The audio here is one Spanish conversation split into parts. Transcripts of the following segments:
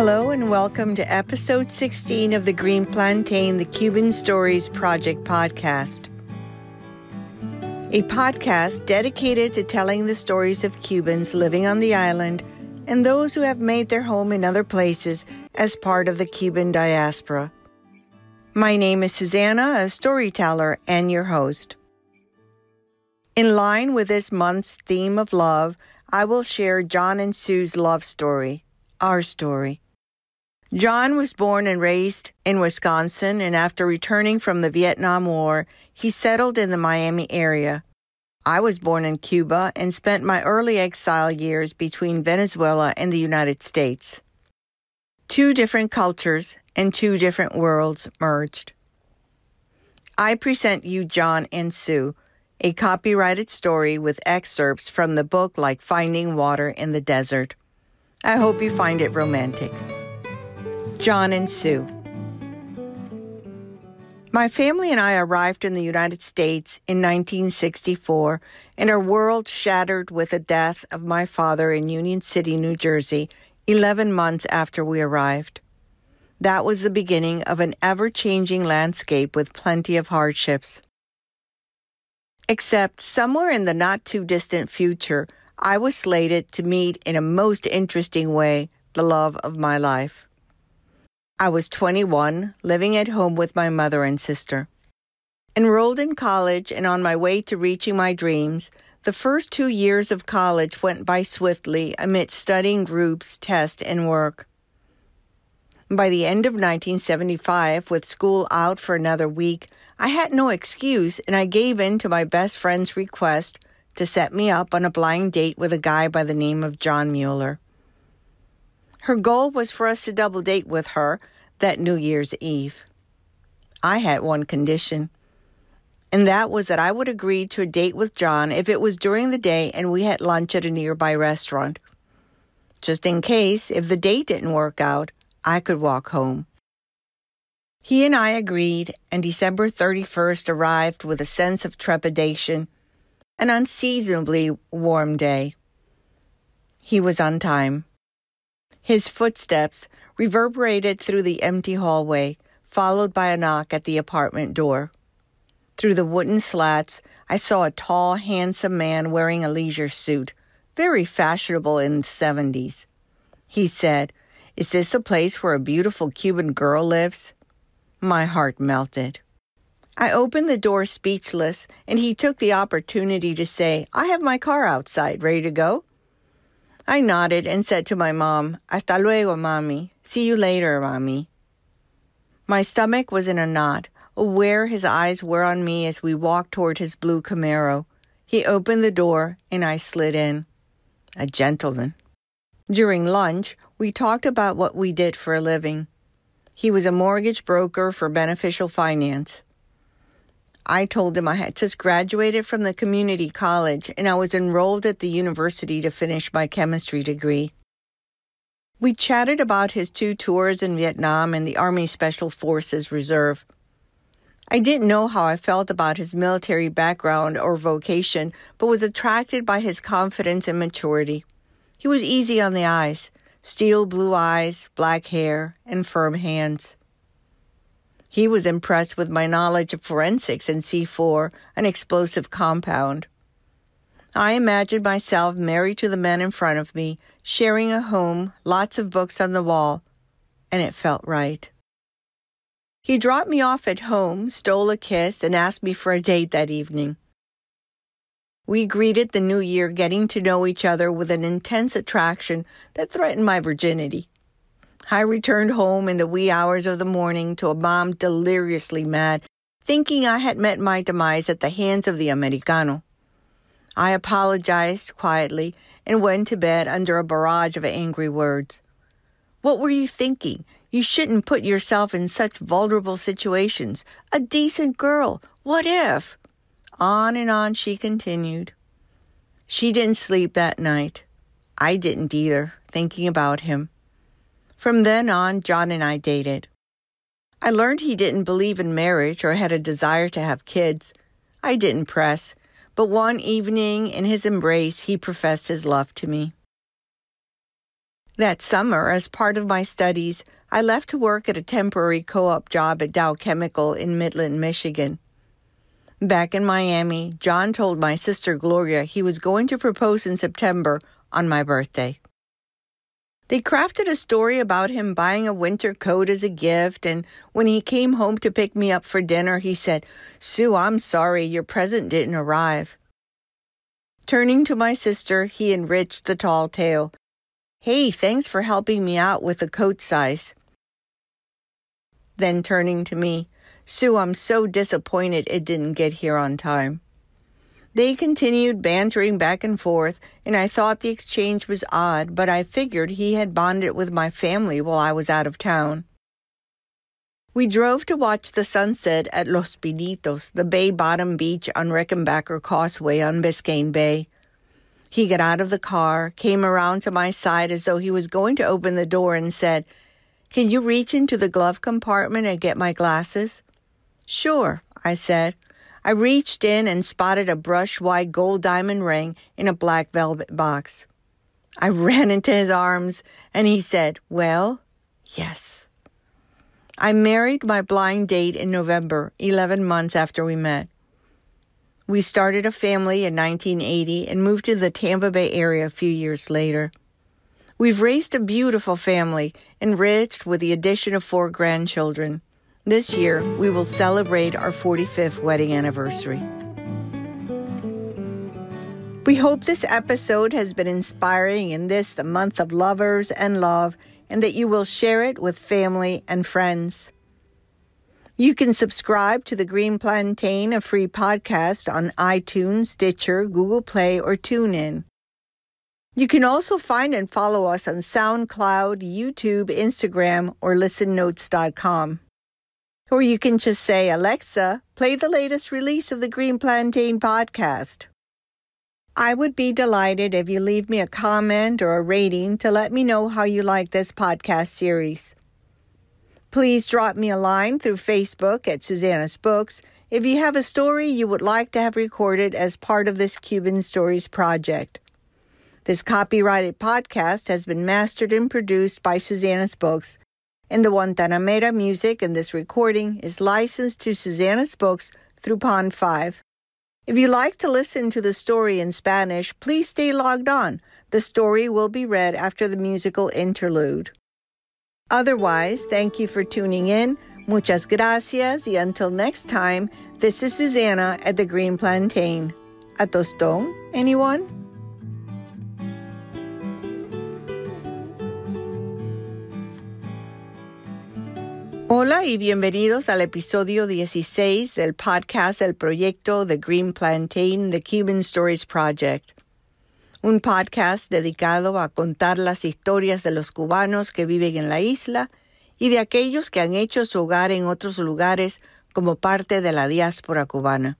Hello, and welcome to episode 16 of the Green Plantain, the Cuban Stories Project podcast. A podcast dedicated to telling the stories of Cubans living on the island and those who have made their home in other places as part of the Cuban diaspora. My name is Susanna, a storyteller and your host. In line with this month's theme of love, I will share John and Sue's love story, our story. John was born and raised in Wisconsin, and after returning from the Vietnam War, he settled in the Miami area. I was born in Cuba and spent my early exile years between Venezuela and the United States. Two different cultures and two different worlds merged. I present you John and Sue, a copyrighted story with excerpts from the book like Finding Water in the Desert. I hope you find it romantic. John and Sue. My family and I arrived in the United States in 1964 and our world shattered with the death of my father in Union City, New Jersey, 11 months after we arrived. That was the beginning of an ever changing landscape with plenty of hardships. Except somewhere in the not too distant future, I was slated to meet in a most interesting way the love of my life. I was 21, living at home with my mother and sister. Enrolled in college and on my way to reaching my dreams, the first two years of college went by swiftly amidst studying groups, tests, and work. By the end of 1975, with school out for another week, I had no excuse and I gave in to my best friend's request to set me up on a blind date with a guy by the name of John Mueller. Her goal was for us to double date with her that New Year's Eve. I had one condition, and that was that I would agree to a date with John if it was during the day and we had lunch at a nearby restaurant. Just in case, if the date didn't work out, I could walk home. He and I agreed, and December 31st arrived with a sense of trepidation, an unseasonably warm day. He was on time. His footsteps reverberated through the empty hallway, followed by a knock at the apartment door. Through the wooden slats, I saw a tall, handsome man wearing a leisure suit, very fashionable in the 70s. He said, Is this the place where a beautiful Cuban girl lives? My heart melted. I opened the door speechless, and he took the opportunity to say, I have my car outside, ready to go. I nodded and said to my mom, Hasta luego, mommy. See you later, mommy. My stomach was in a knot, aware his eyes were on me as we walked toward his blue Camaro. He opened the door and I slid in. A gentleman. During lunch, we talked about what we did for a living. He was a mortgage broker for beneficial finance. I told him I had just graduated from the community college and I was enrolled at the university to finish my chemistry degree. We chatted about his two tours in Vietnam and the Army Special Forces Reserve. I didn't know how I felt about his military background or vocation, but was attracted by his confidence and maturity. He was easy on the eyes steel blue eyes, black hair, and firm hands. He was impressed with my knowledge of forensics and C4, an explosive compound. I imagined myself married to the man in front of me, sharing a home, lots of books on the wall, and it felt right. He dropped me off at home, stole a kiss, and asked me for a date that evening. We greeted the new year getting to know each other with an intense attraction that threatened my virginity. I returned home in the wee hours of the morning to a mom deliriously mad, thinking I had met my demise at the hands of the Americano. I apologized quietly and went to bed under a barrage of angry words. What were you thinking? You shouldn't put yourself in such vulnerable situations. A decent girl. What if? On and on she continued. She didn't sleep that night. I didn't either, thinking about him. From then on, John and I dated. I learned he didn't believe in marriage or had a desire to have kids. I didn't press, but one evening in his embrace, he professed his love to me. That summer, as part of my studies, I left to work at a temporary co op job at Dow Chemical in Midland, Michigan. Back in Miami, John told my sister Gloria he was going to propose in September on my birthday. They crafted a story about him buying a winter coat as a gift, and when he came home to pick me up for dinner, he said, Sue, I'm sorry, your present didn't arrive. Turning to my sister, he enriched the tall tale. Hey, thanks for helping me out with the coat size. Then turning to me, Sue, I'm so disappointed it didn't get here on time. They continued bantering back and forth, and I thought the exchange was odd, but I figured he had bonded with my family while I was out of town. We drove to watch the sunset at Los Pinitos, the bay bottom beach on Rickenbacker Causeway on Biscayne Bay. He got out of the car, came around to my side as though he was going to open the door, and said, Can you reach into the glove compartment and get my glasses? Sure, I said. I reached in and spotted a brushed white gold diamond ring in a black velvet box. I ran into his arms and he said, Well, yes. I married my blind date in November, 11 months after we met. We started a family in 1980 and moved to the Tampa Bay area a few years later. We've raised a beautiful family, enriched with the addition of four grandchildren. This year, we will celebrate our 45th wedding anniversary. We hope this episode has been inspiring in this, the month of lovers and love, and that you will share it with family and friends. You can subscribe to the Green Plantain, a free podcast on iTunes, Stitcher, Google Play, or TuneIn. You can also find and follow us on SoundCloud, YouTube, Instagram, or listennotes.com. Or you can just say, Alexa, play the latest release of the Green Plantain podcast. I would be delighted if you leave me a comment or a rating to let me know how you like this podcast series. Please drop me a line through Facebook at Susanna's Books if you have a story you would like to have recorded as part of this Cuban Stories project. This copyrighted podcast has been mastered and produced by Susanna's Books and the Guantanamera music in this recording is licensed to Susanna Spokes through Pond 5. If you like to listen to the story in Spanish, please stay logged on. The story will be read after the musical interlude. Otherwise, thank you for tuning in. Muchas gracias, y until next time, this is Susanna at the Green Plantain. A tostón, anyone? Hola y bienvenidos al episodio 16 del podcast del proyecto The Green Plantain, The Cuban Stories Project. Un podcast dedicado a contar las historias de los cubanos que viven en la isla y de aquellos que han hecho su hogar en otros lugares como parte de la diáspora cubana.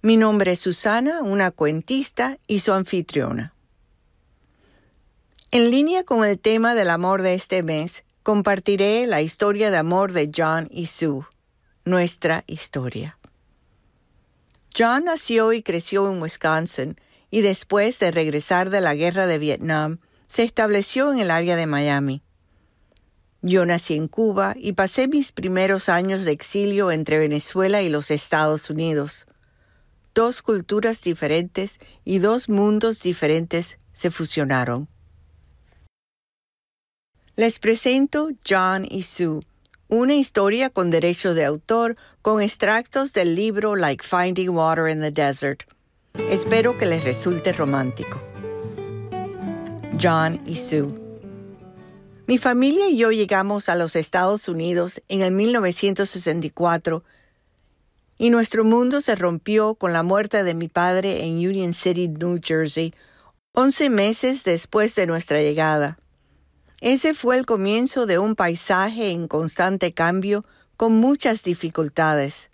Mi nombre es Susana, una cuentista y su anfitriona. En línea con el tema del amor de este mes, compartiré la historia de amor de John y Sue, nuestra historia. John nació y creció en Wisconsin y después de regresar de la guerra de Vietnam, se estableció en el área de Miami. Yo nací en Cuba y pasé mis primeros años de exilio entre Venezuela y los Estados Unidos. Dos culturas diferentes y dos mundos diferentes se fusionaron. Les presento John y Sue, una historia con derecho de autor con extractos del libro Like Finding Water in the Desert. Espero que les resulte romántico. John y Sue. Mi familia y yo llegamos a los Estados Unidos en el 1964 y nuestro mundo se rompió con la muerte de mi padre en Union City, New Jersey, 11 meses después de nuestra llegada. Ese fue el comienzo de un paisaje en constante cambio con muchas dificultades.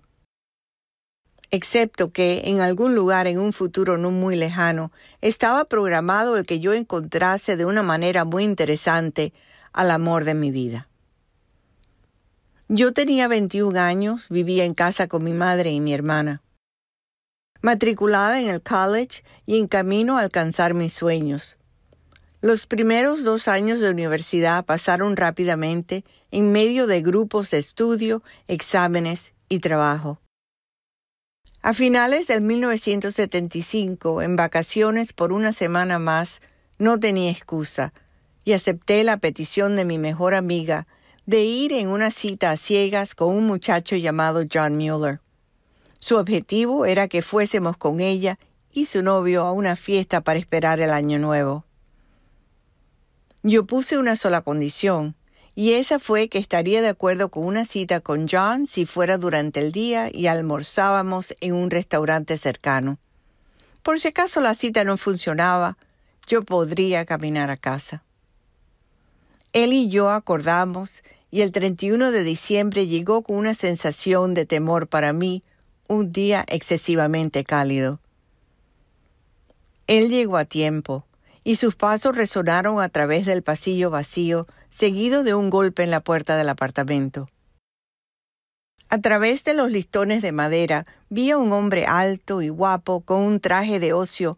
Excepto que en algún lugar en un futuro no muy lejano estaba programado el que yo encontrase de una manera muy interesante al amor de mi vida. Yo tenía 21 años, vivía en casa con mi madre y mi hermana. Matriculada en el college y en camino a alcanzar mis sueños, los primeros dos años de universidad pasaron rápidamente en medio de grupos de estudio, exámenes y trabajo. A finales del 1975, en vacaciones por una semana más, no tenía excusa y acepté la petición de mi mejor amiga de ir en una cita a ciegas con un muchacho llamado John Mueller. Su objetivo era que fuésemos con ella y su novio a una fiesta para esperar el año nuevo. Yo puse una sola condición, y esa fue que estaría de acuerdo con una cita con John si fuera durante el día y almorzábamos en un restaurante cercano. Por si acaso la cita no funcionaba, yo podría caminar a casa. Él y yo acordamos y el 31 de diciembre llegó con una sensación de temor para mí, un día excesivamente cálido. Él llegó a tiempo y sus pasos resonaron a través del pasillo vacío, seguido de un golpe en la puerta del apartamento. A través de los listones de madera vi a un hombre alto y guapo con un traje de ocio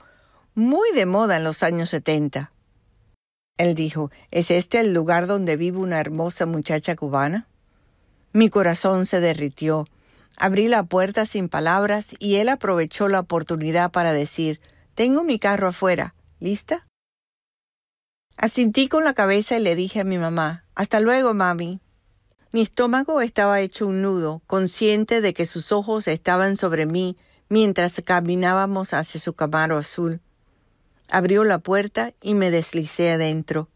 muy de moda en los años setenta. Él dijo, ¿Es este el lugar donde vive una hermosa muchacha cubana? Mi corazón se derritió. Abrí la puerta sin palabras y él aprovechó la oportunidad para decir, Tengo mi carro afuera. ¿Lista? Asintí con la cabeza y le dije a mi mamá, Hasta luego, mami. Mi estómago estaba hecho un nudo, consciente de que sus ojos estaban sobre mí mientras caminábamos hacia su camaro azul. Abrió la puerta y me deslicé adentro.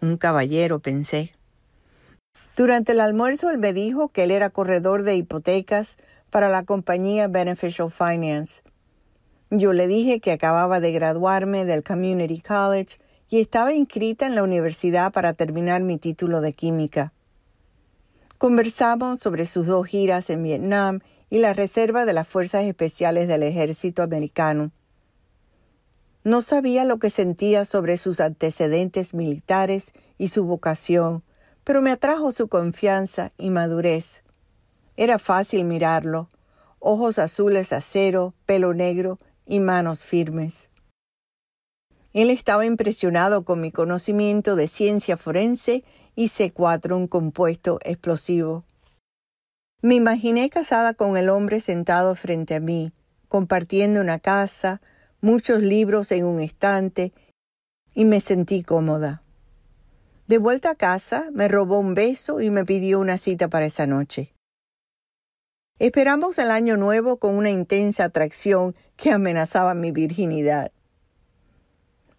Un caballero, pensé. Durante el almuerzo él me dijo que él era corredor de hipotecas para la compañía Beneficial Finance. Yo le dije que acababa de graduarme del Community College y estaba inscrita en la universidad para terminar mi título de química. Conversamos sobre sus dos giras en Vietnam y la reserva de las Fuerzas Especiales del Ejército Americano. No sabía lo que sentía sobre sus antecedentes militares y su vocación, pero me atrajo su confianza y madurez. Era fácil mirarlo, ojos azules acero, pelo negro y manos firmes. Él estaba impresionado con mi conocimiento de ciencia forense y C4, un compuesto explosivo. Me imaginé casada con el hombre sentado frente a mí, compartiendo una casa, muchos libros en un estante, y me sentí cómoda. De vuelta a casa, me robó un beso y me pidió una cita para esa noche. Esperamos el año nuevo con una intensa atracción que amenazaba mi virginidad.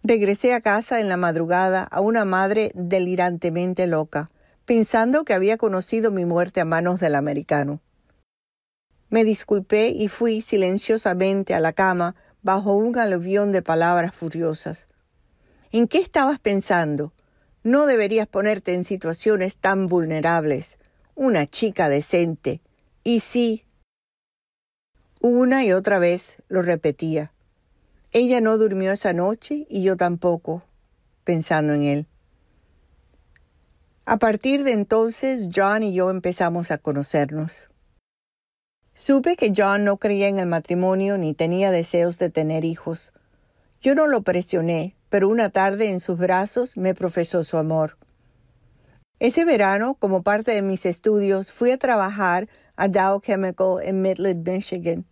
Regresé a casa en la madrugada a una madre delirantemente loca, pensando que había conocido mi muerte a manos del americano. Me disculpé y fui silenciosamente a la cama bajo un aluvión de palabras furiosas. ¿En qué estabas pensando? No deberías ponerte en situaciones tan vulnerables. Una chica decente. Y sí. Una y otra vez lo repetía. Ella no durmió esa noche y yo tampoco, pensando en él. A partir de entonces, John y yo empezamos a conocernos. Supe que John no creía en el matrimonio ni tenía deseos de tener hijos. Yo no lo presioné, pero una tarde en sus brazos me profesó su amor. Ese verano, como parte de mis estudios, fui a trabajar a Dow Chemical en Midland, Michigan.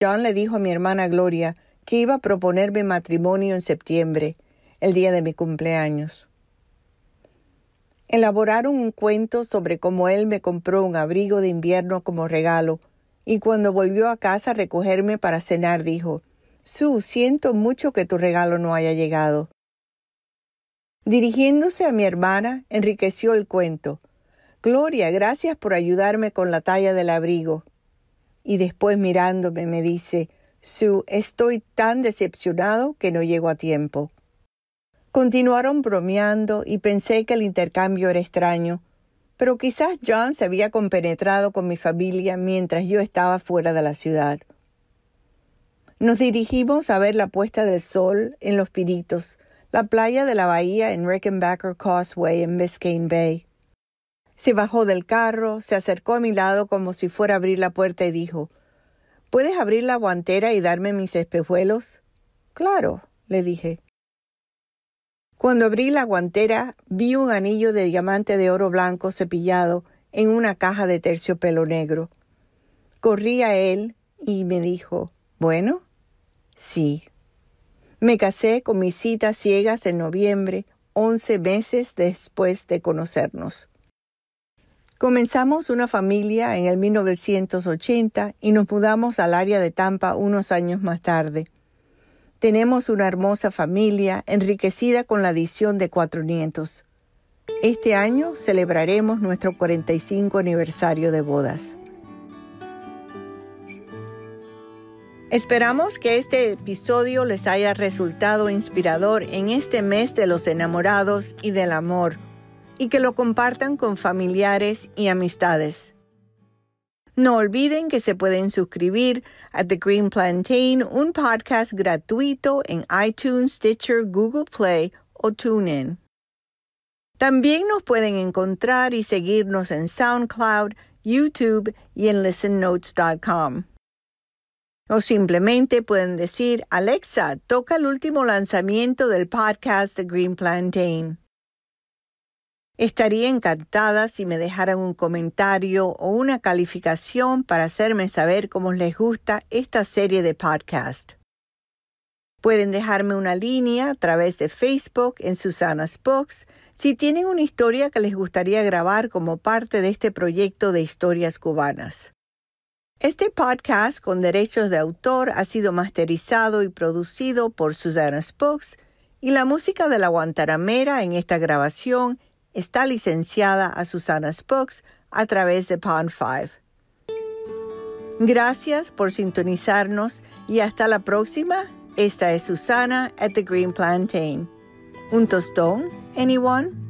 John le dijo a mi hermana Gloria, que iba a proponerme matrimonio en septiembre, el día de mi cumpleaños. Elaboraron un cuento sobre cómo él me compró un abrigo de invierno como regalo, y cuando volvió a casa a recogerme para cenar dijo, Su, siento mucho que tu regalo no haya llegado. Dirigiéndose a mi hermana, enriqueció el cuento. Gloria, gracias por ayudarme con la talla del abrigo. Y después mirándome me dice, Sue, estoy tan decepcionado que no llego a tiempo. Continuaron bromeando y pensé que el intercambio era extraño, pero quizás John se había compenetrado con mi familia mientras yo estaba fuera de la ciudad. Nos dirigimos a ver la puesta del sol en Los Piritos, la playa de la bahía en Rickenbacker Causeway en Biscayne Bay. Se bajó del carro, se acercó a mi lado como si fuera a abrir la puerta y dijo, ¿Puedes abrir la guantera y darme mis espejuelos? Claro, le dije. Cuando abrí la guantera, vi un anillo de diamante de oro blanco cepillado en una caja de terciopelo negro. Corrí a él y me dijo, Bueno, sí. Me casé con mis citas ciegas en noviembre, once meses después de conocernos. Comenzamos una familia en el 1980 y nos mudamos al área de Tampa unos años más tarde. Tenemos una hermosa familia enriquecida con la adición de cuatro nietos. Este año celebraremos nuestro 45 aniversario de bodas. Esperamos que este episodio les haya resultado inspirador en este mes de los enamorados y del amor y que lo compartan con familiares y amistades. No olviden que se pueden suscribir a The Green Plantain, un podcast gratuito en iTunes, Stitcher, Google Play o TuneIn. También nos pueden encontrar y seguirnos en SoundCloud, YouTube y en listennotes.com. O simplemente pueden decir, Alexa, toca el último lanzamiento del podcast The Green Plantain. Estaría encantada si me dejaran un comentario o una calificación para hacerme saber cómo les gusta esta serie de podcast. Pueden dejarme una línea a través de Facebook en Susana Books si tienen una historia que les gustaría grabar como parte de este proyecto de historias cubanas. Este podcast con derechos de autor ha sido masterizado y producido por Susana Spox y la música de la Guantanamera en esta grabación Está licenciada a Susana Books a través de Pond 5. Gracias por sintonizarnos y hasta la próxima. Esta es Susana at the Green Plantain. ¿Un tostón, anyone?